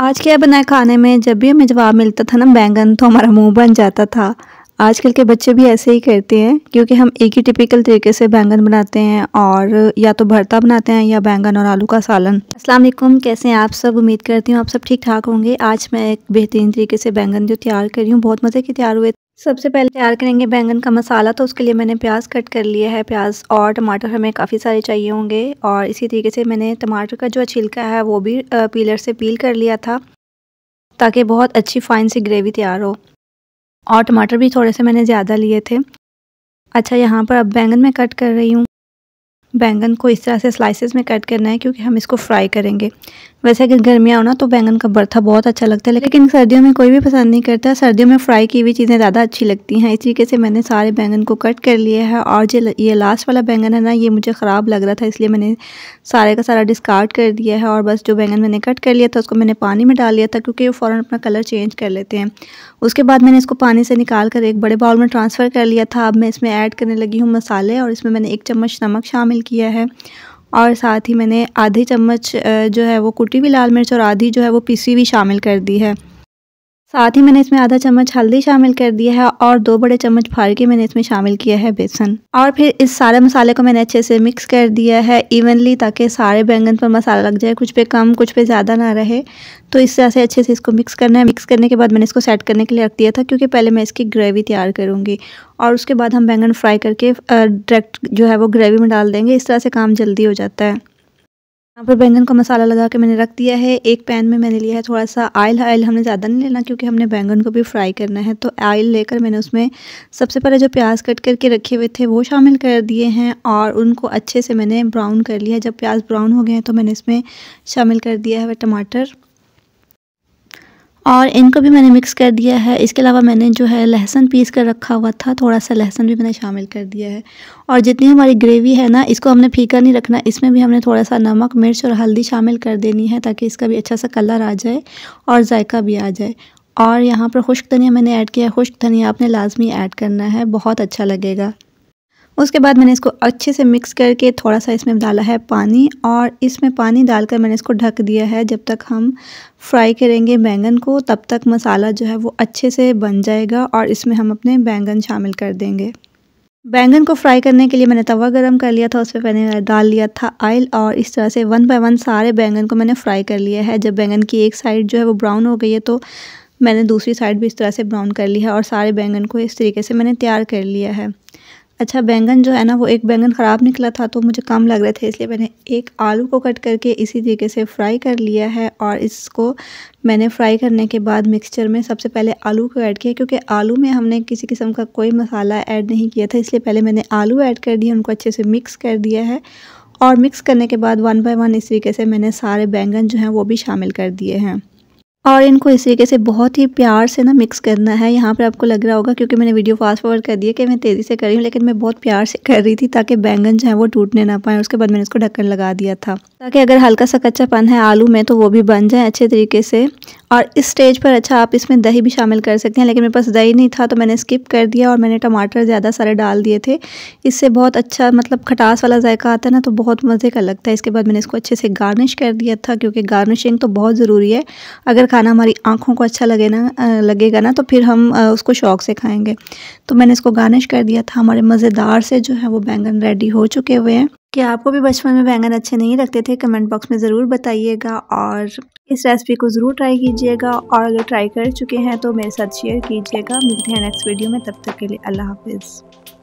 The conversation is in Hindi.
आज क्या बनाया खाने में जब भी हमें जवाब मिलता था ना बैंगन तो हमारा मुंह बन जाता था आजकल के बच्चे भी ऐसे ही करते हैं क्योंकि हम एक ही टिपिकल तरीके से बैंगन बनाते हैं और या तो भरता बनाते हैं या बैंगन और आलू का सालन अस्सलाम वालेकुम कैसे हैं आप सब उम्मीद करती हूँ आप सब ठीक ठाक होंगे आज मैं एक बेहतरीन तरीके से बैंगन जो तैयार कर रही हूँ बहुत मज़े के तैयार हुए सबसे पहले तैयार करेंगे बैंगन का मसाला तो उसके लिए मैंने प्याज कट कर लिया है प्याज और टमाटर हमें काफ़ी सारे चाहिए होंगे और इसी तरीके से मैंने टमाटर का जो छिलका है वो भी पीलर से पील कर लिया था ताकि बहुत अच्छी फाइन सी ग्रेवी तैयार हो और टमाटर भी थोड़े से मैंने ज़्यादा लिए थे अच्छा यहाँ पर अब बैंगन मैं कट कर रही हूँ बैंगन को इस तरह से स्लाइसेस में कट करना है क्योंकि हम इसको फ्राई करेंगे वैसे अगर गर्मियाँ हो ना तो बैंगन का बर्था बहुत अच्छा लगता है लेकिन सर्दियों में कोई भी पसंद नहीं करता सर्दियों में फ्राई की हुई चीज़ें ज़्यादा अच्छी लगती हैं इस तरीके से मैंने सारे बैंगन को कट कर लिया है और जो ये लास्ट वाला बैंगन है ना ये मुझे ख़राब लग रहा था इसलिए मैंने सारे का सारा डिस्कार्ड कर दिया है और बस जो बैंगन मैंने कट कर लिया था उसको मैंने पानी में डाल लिया था क्योंकि वो फ़ौरन अपना कलर चेंज कर लेते हैं उसके बाद मैंने इसको पानी से निकाल कर एक बड़े बाउल में ट्रांसफ़र कर लिया था अब मैं इसमें ऐड करने लगी हूँ मसाले और इसमें मैंने एक चम्मच नमक शामिल किया है और साथ ही मैंने आधी चम्मच जो है वो कुटी हुई लाल मिर्च और आधी जो है वो पीसी हुई शामिल कर दी है साथ ही मैंने इसमें आधा चम्मच हल्दी शामिल कर दिया है और दो बड़े चम्मच फाड़ के मैंने इसमें शामिल किया है बेसन और फिर इस सारे मसाले को मैंने अच्छे से मिक्स कर दिया है इवनली ताकि सारे बैंगन पर मसाला लग जाए कुछ पे कम कुछ पे ज़्यादा ना रहे तो इस तरह से अच्छे से इसको मिक्स करना है मिक्स करने के बाद मैंने इसको सेट करने के लिए रख दिया था क्योंकि पहले मैं इसकी ग्रेवी तैयार करूँगी और उसके बाद हम बैंगन फ्राई करके डायरेक्ट जो है वो ग्रेवी में डाल देंगे इस तरह से काम जल्दी हो जाता है यहाँ पर बैंगन का मसाला लगा के मैंने रख दिया है एक पैन में मैंने लिया है थोड़ा सा आयल आयल हमने ज़्यादा नहीं लेना क्योंकि हमने बैंगन को भी फ्राई करना है तो आयल लेकर मैंने उसमें सबसे पहले जो प्याज कट करके रखे हुए थे वो शामिल कर दिए हैं और उनको अच्छे से मैंने ब्राउन कर लिया जब प्याज ब्राउन हो गए हैं तो मैंने इसमें शामिल कर दिया है वह टमाटर और इनको भी मैंने मिक्स कर दिया है इसके अलावा मैंने जो है लहसन पीस कर रखा हुआ था थोड़ा सा लहसन भी मैंने शामिल कर दिया है और जितनी हमारी ग्रेवी है ना इसको हमने फीका नहीं रखना इसमें भी हमने थोड़ा सा नमक मिर्च और हल्दी शामिल कर देनी है ताकि इसका भी अच्छा सा कलर आ जाए और जायका भी आ जाए और यहाँ पर खुश्क धनिया मैंने ऐड किया है खुश्क धनिया आपने लाजमी ऐड करना है बहुत अच्छा लगेगा उसके बाद मैंने इसको अच्छे से मिक्स करके थोड़ा सा इसमें डाला है पानी और इसमें पानी डालकर मैंने इसको ढक दिया है जब तक हम फ्राई करेंगे बैंगन को तब तक मसाला जो है वो अच्छे से बन जाएगा और इसमें हम अपने बैंगन शामिल कर देंगे बैंगन को फ्राई करने के लिए मैंने तवा गरम कर लिया था उस पर मैंने डाल लिया था ऑयल और इस तरह से वन बाय वन सारे बैंगन को मैंने फ्राई कर लिया है जब बैंगन की एक साइड जो है वो ब्राउन हो गई है तो मैंने दूसरी साइड भी इस तरह से ब्राउन कर ली है और सारे बैंगन को इस तरीके से मैंने तैयार कर लिया है अच्छा बैंगन जो है ना वो एक बैंगन ख़राब निकला था तो मुझे कम लग रहे थे इसलिए मैंने एक आलू को कट करके इसी तरीके से फ्राई कर लिया है और इसको मैंने फ्राई करने के बाद मिक्सचर में सबसे पहले आलू को ऐड किया क्योंकि आलू में हमने किसी किस्म का कोई मसाला ऐड नहीं किया था इसलिए पहले मैंने आलू ऐड कर दिया उनको अच्छे से मिक्स कर दिया है और मिक्स करने के बाद वन बाय वन इस तरीके से मैंने सारे बैंगन जो हैं वो भी शामिल कर दिए हैं और इनको इस तरीके से बहुत ही प्यार से ना मिक्स करना है यहाँ पर आपको लग रहा होगा क्योंकि मैंने वीडियो फास्ट फॉरवर्ड कर दिया कि मैं तेज़ी से कर रही हूँ लेकिन मैं बहुत प्यार से कर रही थी ताकि बैंगन जो है वो टूटने ना पाए उसके बाद मैंने इसको ढक्कन लगा दिया था ताकि अगर हल्का सा कच्चापन है आलू में तो वो भी बन जाए अच्छे तरीके से और इस स्टेज पर अच्छा आप इसमें दही भी शामिल कर सकते हैं लेकिन मेरे पास दही नहीं था तो मैंने स्किप कर दिया और मैंने टमाटर ज़्यादा सारे डाल दिए थे इससे बहुत अच्छा मतलब खटास वाला जायका आता है ना तो बहुत मज़े का लगता है इसके बाद मैंने इसको अच्छे से गार्निश कर दिया था क्योंकि गार्निशिंग तो बहुत ज़रूरी है अगर खाना हमारी आँखों को अच्छा लगे ना लगेगा ना तो फिर हम उसको शौक़ से खाएँगे तो मैंने इसको गार्निश कर दिया था हमारे मज़ेदार से जो है वो बैंगन रेडी हो चुके हुए हैं क्या आपको भी बचपन में बैंगन अच्छे नहीं लगते थे कमेंट बॉक्स में ज़रूर बताइएगा और इस रेसिपी को ज़रूर ट्राई कीजिएगा और अगर ट्राई कर चुके हैं तो मेरे साथ शेयर कीजिएगा मिलते हैं नेक्स्ट वीडियो में तब तक के लिए अल्लाह हाफिज़